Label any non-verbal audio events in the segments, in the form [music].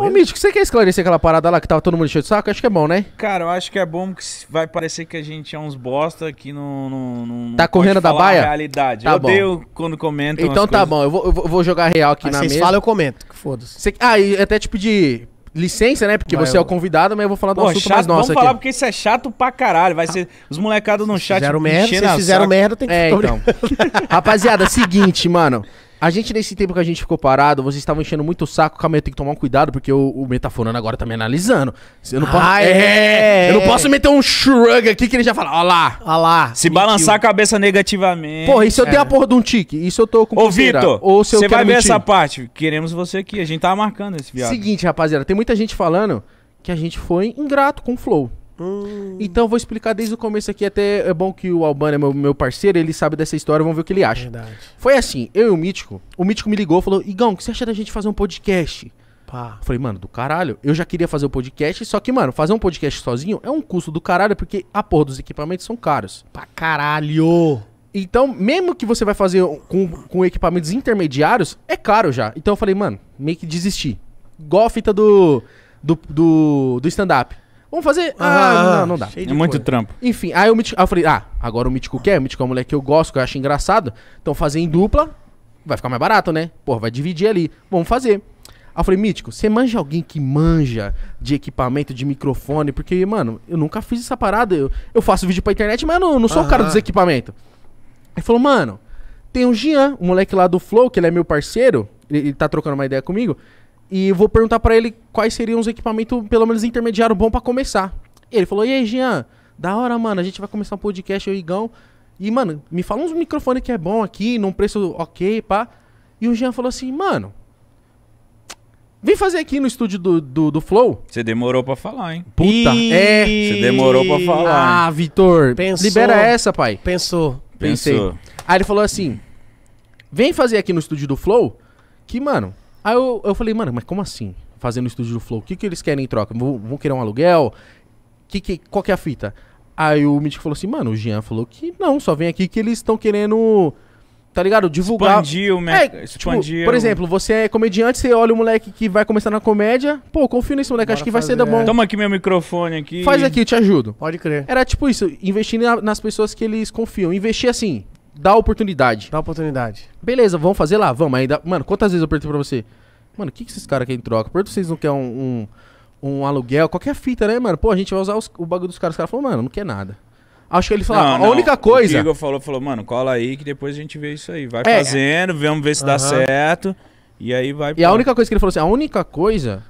Ô, Mítico, você quer esclarecer aquela parada lá que tava todo mundo cheio de saco? Acho que é bom, né? Cara, eu acho que é bom que vai parecer que a gente é uns bosta que não. tá correndo da baia? realidade. Tá eu bom. odeio quando comento. Então tá coisas... bom, eu vou, eu vou, jogar real aqui Aí na vocês mesa. Vocês fala, eu comento. Foda-se. Ah, e até te pedir licença, né? Porque vai, você eu... é o convidado, mas eu vou falar do Pô, assunto chato, mais nosso vamos aqui. falar porque isso é chato pra caralho. Vai ah. ser os molecados no chat. Fizeram merda, vocês fizeram merda, tem que... É, então. [laughs] Rapaziada, seguinte, mano. A gente, nesse tempo que a gente ficou parado, vocês estavam enchendo muito o saco. Calma aí, eu tenho que tomar um cuidado, porque o, o Metaforando agora tá me analisando. Eu não posso. Ah, é, é, Eu não posso meter um shrug aqui que ele já fala, ó lá. Ó lá. Se balançar a cabeça negativamente. Porra, e se eu é. tenho a porra de um tique? E se eu tô com Ô, Vitor, você vai ver essa parte. Queremos você aqui. A gente tava marcando esse viado. Seguinte, rapaziada, tem muita gente falando que a gente foi ingrato com o Flow. Hum. Então vou explicar desde o começo aqui, até é bom que o Albano é meu, meu parceiro, ele sabe dessa história, vamos ver o que ele acha. Verdade. Foi assim, eu e o Mítico, o Mítico me ligou e falou, Igão, o que você acha da gente fazer um podcast? Pá. Falei, mano, do caralho, eu já queria fazer o um podcast, só que, mano, fazer um podcast sozinho é um custo do caralho, porque a porra dos equipamentos são caros. Pra caralho! Então, mesmo que você vai fazer com, com equipamentos intermediários, é caro já. Então eu falei, mano, meio que desisti. Igual a fita do, do, do, do stand-up. Vamos fazer? Ah, ah, ah não, ah. não dá. É muito coisa. trampo. Enfim, aí, o Mítico, aí eu falei, ah, agora o Mítico quer, é, o Mítico é um moleque que eu gosto, que eu acho engraçado. Então fazer em dupla vai ficar mais barato, né? Pô, vai dividir ali. Vamos fazer. Aí eu falei, Mítico, você manja alguém que manja de equipamento, de microfone? Porque, mano, eu nunca fiz essa parada. Eu, eu faço vídeo pra internet, mas eu não, não sou o cara dos equipamentos. Ele falou, mano, tem o Jean, o moleque lá do Flow, que ele é meu parceiro, ele, ele tá trocando uma ideia comigo. E vou perguntar para ele quais seriam os equipamentos, pelo menos intermediário, bom para começar. Ele falou: E aí, Jean, da hora, mano, a gente vai começar um podcast, eu e Igão. E, mano, me fala uns microfones que é bom aqui, num preço ok, pá. E o Jean falou assim: Mano, vem fazer aqui no estúdio do, do, do Flow. Você demorou pra falar, hein? Puta, é. Você demorou pra falar. Ah, Vitor. Libera essa, pai. Pensou. Pensei. Pensou. Aí ele falou assim: vem fazer aqui no estúdio do Flow, que, mano, Aí eu, eu falei, mano, mas como assim? Fazendo o estúdio do Flow, o que, que eles querem em troca? Vão, vão querer um aluguel? Que, que, qual que é a fita? Aí o Mítico falou assim, mano, o Jean falou que não, só vem aqui que eles estão querendo tá ligado? Divulgar. Expandir o né? mercado. É, tipo, por exemplo, você é comediante, você olha o moleque que vai começar na comédia. Pô, confio nesse moleque, Bora acho que fazer. vai ser da bom. Toma aqui meu microfone aqui. Faz aqui, eu te ajudo. Pode crer. Era tipo isso, investir na, nas pessoas que eles confiam. Investir assim, dá oportunidade. Dá oportunidade. Beleza, vamos fazer lá, vamos. Ainda, mano, quantas vezes eu perguntei pra você? Mano, o que, que esses caras querem em troca? Por que vocês não querem um, um, um, aluguel? Qualquer fita, né, mano? Pô, a gente vai usar os, o bagulho dos caras. Os caras falaram, mano, não quer nada. Acho que ele falou, ah, a não, única coisa. O Igor falou, falou, mano, cola aí que depois a gente vê isso aí. Vai é. é. fazendo, vamos ver se uhum. dá certo. E aí vai. E a única coisa que ele falou assim, a única coisa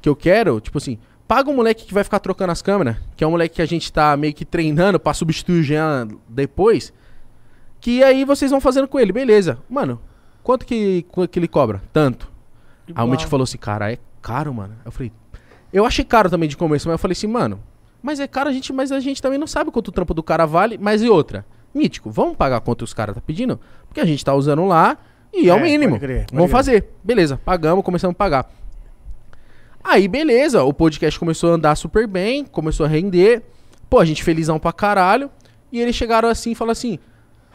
que eu quero, tipo assim, paga um moleque que vai ficar trocando as câmeras, que é um moleque que a gente tá meio que treinando pra substituir o Jean depois. Que aí vocês vão fazendo com ele, beleza. Mano, quanto que, que ele cobra? Tanto. Aí o Mítico falou assim, cara, é caro, mano. Eu falei, eu achei caro também de começo, mas eu falei assim, mano, mas é caro, a gente, mas a gente também não sabe quanto o trampo do cara vale, mas e outra? Mítico, vamos pagar quanto os caras tá pedindo? Porque a gente tá usando lá e é, é o mínimo. Pode crer, pode vamos crer. fazer. Beleza, pagamos, começamos a pagar. Aí, beleza, o podcast começou a andar super bem, começou a render. Pô, a gente felizão pra caralho. E eles chegaram assim e falaram assim: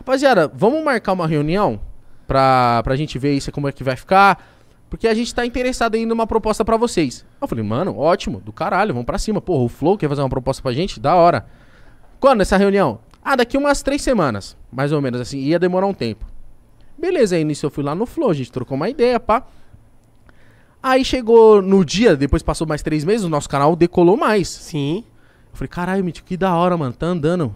Rapaziada, vamos marcar uma reunião pra, pra gente ver isso, como é que vai ficar. Porque a gente tá interessado em uma proposta para vocês. Eu falei, mano, ótimo, do caralho, vamos pra cima. Porra, o Flow quer fazer uma proposta pra gente? Da hora. Quando essa reunião? Ah, daqui umas três semanas, mais ou menos, assim. Ia demorar um tempo. Beleza, aí nisso eu fui lá no Flow, a gente trocou uma ideia, pá. Aí chegou no dia, depois passou mais três meses, o nosso canal decolou mais. Sim. Eu falei, caralho, que da hora, mano, tá andando.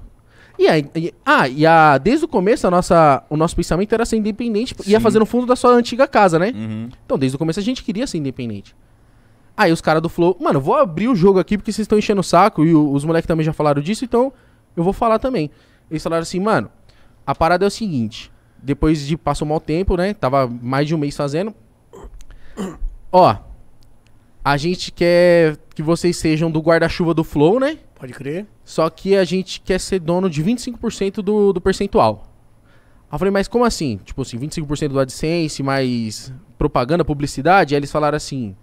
E, aí, e, ah, e a, desde o começo a nossa, o nosso pensamento era ser independente. Sim. Ia fazer no fundo da sua antiga casa, né? Uhum. Então, desde o começo a gente queria ser independente. Aí os caras do Flow, mano, vou abrir o jogo aqui porque vocês estão enchendo o saco e o, os moleques também já falaram disso, então eu vou falar também. Eles falaram assim, mano, a parada é o seguinte. Depois de passar um mau tempo, né? Tava mais de um mês fazendo. Ó, a gente quer que vocês sejam do guarda-chuva do Flow, né? Pode crer. Só que a gente quer ser dono de 25% do, do percentual. Aí eu falei, mas como assim? Tipo assim, 25% do AdSense, mais propaganda, publicidade? Aí eles falaram assim: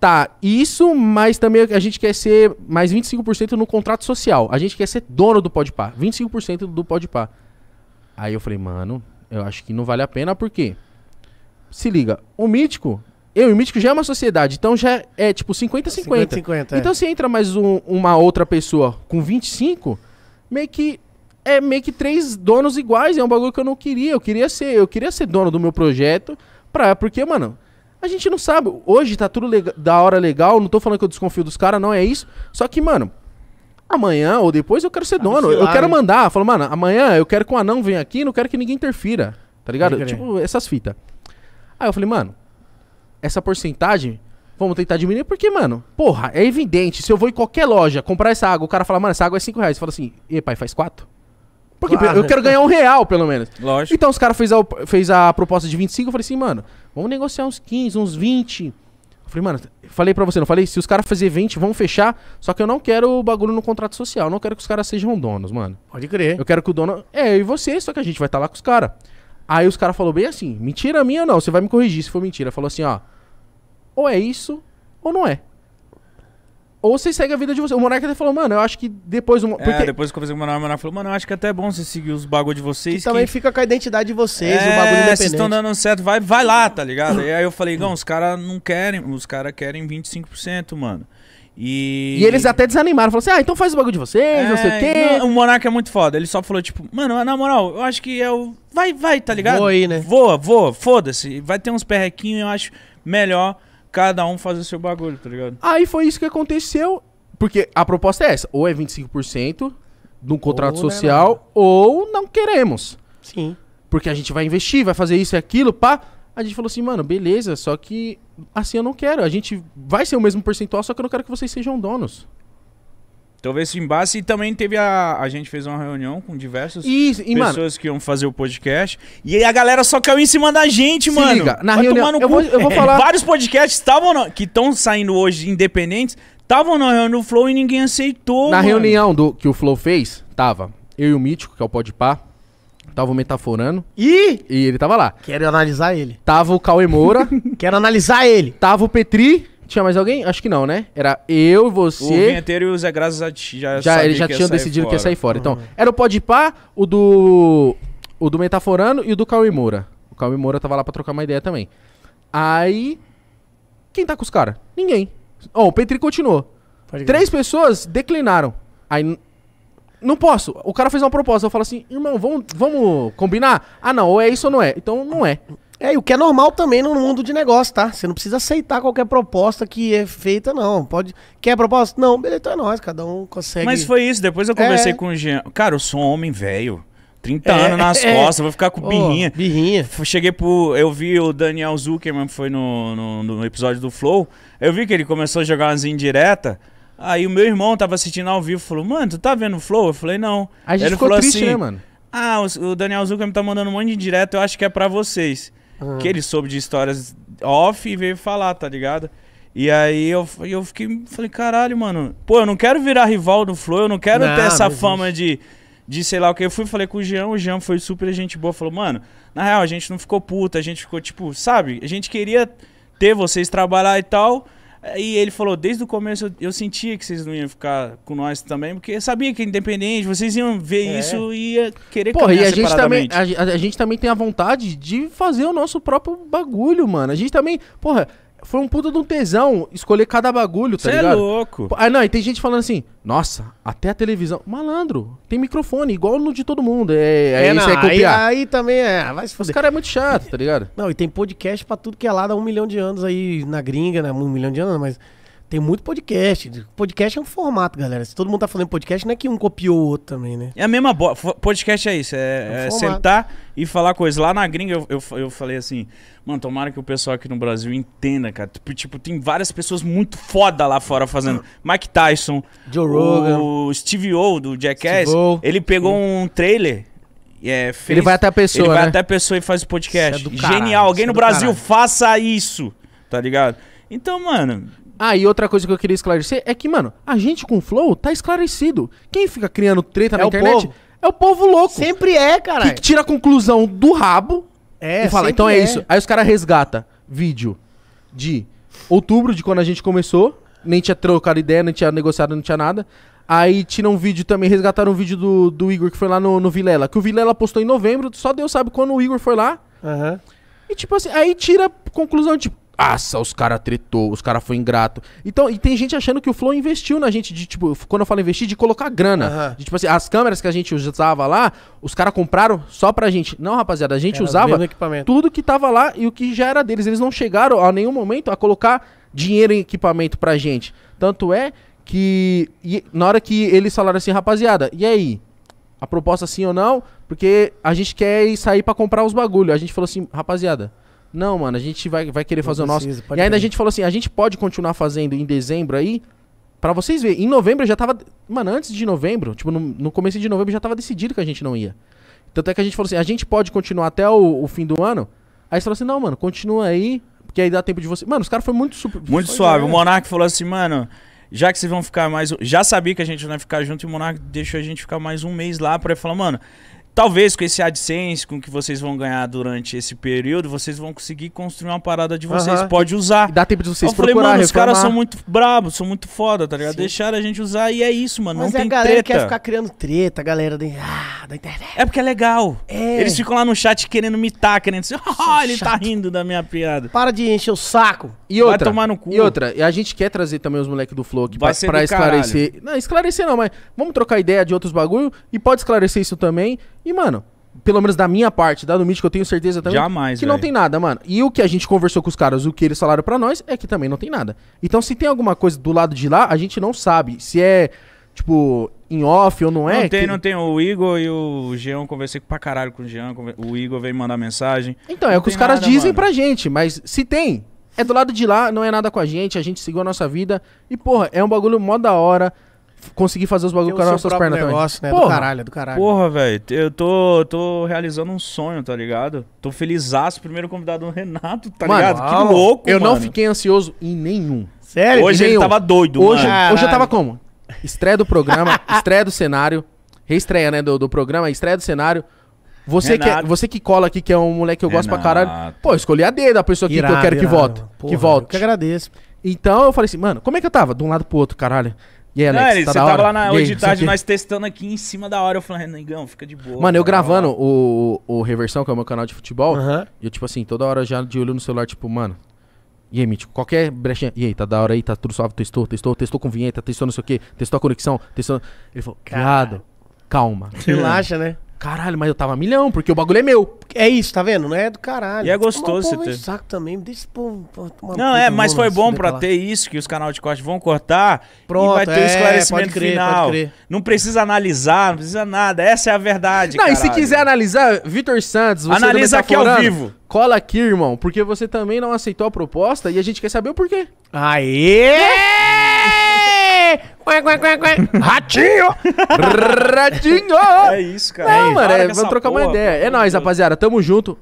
tá, isso, mas também a gente quer ser mais 25% no contrato social. A gente quer ser dono do Podpah. 25% do Podpah. Aí eu falei, mano, eu acho que não vale a pena, por quê? Se liga, o Mítico, eu e o Mítico já é uma sociedade, então já é tipo 50-50. 50-50. É. Então se entra mais um, uma outra pessoa com 25, meio que é meio que três donos iguais, é um bagulho que eu não queria. Eu queria ser, eu queria ser dono do meu projeto, pra, porque, mano, a gente não sabe. Hoje tá tudo legal, da hora legal, não tô falando que eu desconfio dos caras, não é isso. Só que, mano, amanhã ou depois eu quero ser ah, dono. Ah, eu lá, quero hein? mandar, falo, mano, amanhã eu quero que o um anão venha aqui, não quero que ninguém interfira. Tá ligado? Tipo, essas fitas. Aí eu falei, mano, essa porcentagem, vamos tentar diminuir, porque, mano, porra, é evidente. Se eu vou em qualquer loja comprar essa água, o cara fala, mano, essa água é 5 reais. Você fala assim, e pai, faz 4? Porque claro. eu quero ganhar um real, pelo menos. Lógico. Então os caras fez a, fez a proposta de 25, eu falei assim, mano, vamos negociar uns 15, uns 20. Eu falei, mano, falei pra você, não falei? Se os caras fazerem 20, vão fechar, só que eu não quero o bagulho no contrato social, eu não quero que os caras sejam donos, mano. Pode crer. Eu quero que o dono... É, e você, só que a gente vai estar tá lá com os caras. Aí os caras falaram bem assim, mentira minha ou não, você vai me corrigir se for mentira. Falou assim, ó, ou é isso, ou não é. Ou vocês seguem a vida de vocês. O Monarca até falou, mano, eu acho que depois... É, porque... É, depois que eu conversei com o Monarca, o Monarca falou, mano, eu acho que é até é bom você seguir os bagulho de vocês. Que, que... também fica com a identidade de vocês, é, o bagulho independente. vocês estão dando certo, vai, vai lá, tá ligado? [clears throat] e aí eu falei, não, os caras não querem, os caras querem 25%, mano. E... e... eles até desanimaram, falaram assim: ah, então faz o bagulho de vocês, é, não sei o quê. Não, o Monarca é muito foda. Ele só falou, tipo, mano, na moral, eu acho que é o. Vai, vai, tá ligado? Voa aí, né? Voa, voa, foda-se. Vai ter uns perrequinhos, eu acho melhor cada um fazer seu bagulho, tá ligado? Aí foi isso que aconteceu. Porque a proposta é essa: ou é 25% de um contrato ou é social, ou não queremos. Sim. Porque a gente vai investir, vai fazer isso e aquilo, pá. A gente falou assim, mano, beleza, só que assim eu não quero. A gente vai ser o mesmo percentual, só que eu não quero que vocês sejam donos. Talvez então, se embasse. E também teve a. A gente fez uma reunião com diversas pessoas mano, que iam fazer o podcast. E a galera só caiu em cima da gente, mano. Liga, na Vai reunião, eu vou, eu, vou, é, falar. Vários podcasts estavam que estão saindo hoje independentes estavam na reunião do Flow e ninguém aceitou. Na mano. reunião do, que o Flow fez, tava eu e o Mítico, que é o Podpah. Tava Metaforando. E? E ele tava lá. Quero analisar ele. Tava o Cauê Moura. [laughs] Quero analisar ele. Tava o Petri. Tinha mais alguém? Acho que não, né? Era eu, você. O Vinheteiro e o Zé Graças já, já Eles já tinham decidido fora. que ia sair fora. Então, uhum. era o pode Podpah, o do. O do Metaforano e o do Cauê Moura. O Cauê Moura tava lá pra trocar uma ideia também. Aí. Quem tá com os caras? Ninguém. Ó, oh, o Petri continuou. Pode Três ganhar. pessoas declinaram. Aí. Não posso. O cara fez uma proposta. Eu falo assim, irmão, vamos, vamos combinar? Ah, não. Ou é isso ou não é. Então não é. É, e o que é normal também no mundo de negócio, tá? Você não precisa aceitar qualquer proposta que é feita, não. Pode. Quer proposta? Não, beleza, então é nós, cada um consegue. Mas foi isso, depois eu é. conversei é. com o Jean. Cara, eu sou um homem velho. 30 é, anos nas é, é. costas, vou ficar com birrinha. Oh, birrinha. Cheguei pro. Eu vi o Daniel Zuckerman, foi no, no, no, episódio do Flow. Eu vi que ele começou a jogar umas indiretas. Aí o meu irmão tava assistindo ao vivo falou: Mano, tu tá vendo o Flow? Eu falei: Não. A gente ele ficou falou triste, assim, né, mano? Ah, o, o Daniel Zuckerman tá mandando um monte de indireta, eu acho que é pra vocês. Uhum. Que ele soube de histórias off e veio falar, tá ligado? E aí eu, eu fiquei, falei, caralho, mano. Pô, eu não quero virar rival do Flow, eu não quero não, ter essa fama de de sei lá o que. Eu fui falei com o Jean, o Jean foi super gente boa, falou, mano, na real, a gente não ficou puta, a gente ficou tipo, sabe, a gente queria ter vocês trabalhar e tal. E ele falou, desde o começo eu, eu, sentia que vocês não iam ficar com nós também, porque eu sabia que é independente, vocês iam ver é. isso e ia querer Porra, e a gente também a, a, gente também tem a vontade de fazer o nosso próprio bagulho, mano. A gente também, porra, foi um puta de um tesão escolher cada bagulho, tá Cê é ligado? é louco. Ah, não, e tem gente falando assim, nossa, até a televisão. Malandro, tem microfone, igual no de todo mundo. É, é, é isso, aí, copiar. Aí, aí também é, vai se Os caras é muito chato, tá ligado? Não, e tem podcast pra tudo que é lá, dá um milhão de anos aí na gringa, né? Um milhão de anos, mas... Tem muito podcast. Podcast é um formato, galera. Se todo mundo tá falando podcast, não é que um copiou o outro também, né? É a mesma bo... Podcast é isso. É, é, um é sentar e falar coisas. Lá na gringa eu, eu, eu, falei assim, mano, tomara que o pessoal aqui no Brasil entenda, cara. Tipo, tipo tem várias pessoas muito foda lá fora fazendo. Ah. Mike Tyson, Joe Rogan, o Steve O do Jackass. Ele pegou um trailer. É, fez, ele vai até a pessoa. Ele vai né? até a pessoa e faz o é podcast. É Genial. Alguém no Brasil, caralho. faça isso. Tá ligado? Então, mano. Ah, e outra coisa que eu queria esclarecer é que, mano, a gente com flow tá esclarecido. Quem fica criando treta é na internet povo. é o povo louco. Sempre é, cara. Que tira a conclusão do rabo é, e fala, então é, é isso. Aí os caras resgata vídeo de outubro, de quando a gente começou. Nem tinha trocado ideia, nem tinha negociado, não tinha nada. Aí tiram um vídeo também, resgataram um vídeo do, do Igor que foi lá no, no Vilela. Que o Vilela postou em novembro, só Deus sabe quando o Igor foi lá. Aham. Uhum. E tipo assim, aí tira conclusão, tipo, passa, os cara tretou, os cara foi ingrato. Então, e tem gente achando que o Flow investiu na gente de, tipo, quando eu falo investir, de colocar grana. Uhum. De, tipo assim, as câmeras que a gente usava lá, os cara compraram só pra gente. Não, rapaziada, a gente era usava tudo que tava lá e o que já era deles. Eles não chegaram a nenhum momento a colocar dinheiro em equipamento pra gente. Tanto é que e, na hora que eles falaram assim, rapaziada, e aí? A proposta sim ou não? Porque a gente quer sair para comprar os bagulho. A gente falou assim, rapaziada, não, mano, a gente vai, vai querer não fazer o nosso. E ainda a gente falou assim: a gente pode continuar fazendo em dezembro aí. Pra vocês verem, em novembro já tava. Mano, antes de novembro, tipo, no, no começo de novembro já tava decidido que a gente não ia. Tanto é que a gente falou assim: a gente pode continuar até o, o fim do ano. Aí você falou assim: não, mano, continua aí, porque aí dá tempo de você. Mano, os caras foram muito super. Muito suave. Bem. O Monark falou assim, mano. Já que vocês vão ficar mais. Já sabia que a gente não ia ficar junto e o Monark deixou a gente ficar mais um mês lá pra ele falar, mano, Talvez com esse AdSense, com o que vocês vão ganhar durante esse período, vocês vão conseguir construir uma parada de vocês. Uhum. Pode usar. E dá tempo de vocês então, procurar, Eu falei, mano, os caras são muito bravos, são muito foda, tá ligado? Sim. Deixaram a gente usar e é isso, mano. Mas não é tem a galera treta. quer ficar criando treta, a galera da, ah, da internet. É porque é legal. É. Eles ficam lá no chat querendo mitar, querendo dizer, oh, ele tá chato. tá rindo da minha piada. Para de encher o saco. E outra, Vai tomar no cu. E outra, a gente quer trazer também os moleques do Flow aqui Vai pra, pra esclarecer. Caralho. Não, esclarecer não, mas vamos trocar ideia de outros bagulho e pode esclarecer isso também. E, mano, pelo menos da minha parte, da do Mítico, eu tenho certeza também Jamais, que véio. não tem nada, mano. E o que a gente conversou com os caras, o que eles falaram para nós, é que também não tem nada. Então, se tem alguma coisa do lado de lá, a gente não sabe. Se é, tipo, em off ou não é. Não tem, que... não tem. O Igor e o Jean, conversei pra caralho com o Jean. O Igor veio mandar mensagem. Então, é não é o que os caras nada, dizem mano. pra gente, mas se tem, é do lado de lá, não é nada com a gente, a gente seguiu a nossa vida. E, porra, é um bagulho mó da hora conseguir fazer os bagulhos com as nossas pernas negócio, também. Né? Porra, do caralho, é do caralho. Porra, velho. Eu tô, tô realizando um sonho, tá ligado? Tô felizaço, primeiro convidado do é Renato, tá mano, ligado? Uau. Que louco, Eu mano. não fiquei ansioso em nenhum. Sério? Hoje nenhum. ele tava doido, hoje, mano. Hoje eu tava como? Estreia do programa, [laughs] estreia do cenário, reestreia, né, do, do programa, estreia do cenário. Você que, é, você que cola aqui, que é um moleque que eu gosto Renato. pra caralho. Pô, eu escolhi a D da pessoa irado, que eu quero irado. que volte. Porra, que volte. Eu que agradeço. Então eu falei assim, mano, como é que eu tava? De um lado pro outro, caralho. E aí, Alex, Não, ele, tá você tava lá na tarde nós testando aqui em cima da hora. Eu falei, Renangão, ah, fica de boa. Mano, eu tá gravando o, o Reversão, que é o meu canal de futebol, uhum. eu, tipo assim, toda hora já de olho no celular, tipo, mano, e aí, Mítico, qualquer brechinha. E aí, tá da hora aí, tá tudo suave, testou, testou, testou com vinheta, testou não sei o quê, testou a conexão, testou. Ele falou, cara, calma. Relaxa, [laughs] né? Caralho, mas eu tava milhão, porque o bagulho é meu. É isso, tá vendo? Não é do caralho. E é gostoso você ter. saco também, deixa pô, pô, tomar Não, é, mas foi bom pra ter isso, que os canais de corte vão cortar Pronto, e vai ter o é, esclarecimento pode crer, final. Pode crer. Não precisa analisar, não precisa nada. Essa é a verdade, Não, caralho. e se quiser analisar, Vitor Santos, você Analisa tá aqui ao vivo. Cola aqui, irmão, porque você também não aceitou a proposta e a gente quer saber o porquê. Aê! É! [laughs] Ratinho! Ratinho! É isso, cara. Não, é, mano, é, vamos trocar porra, uma ideia. É nóis, rapaziada. Tamo junto.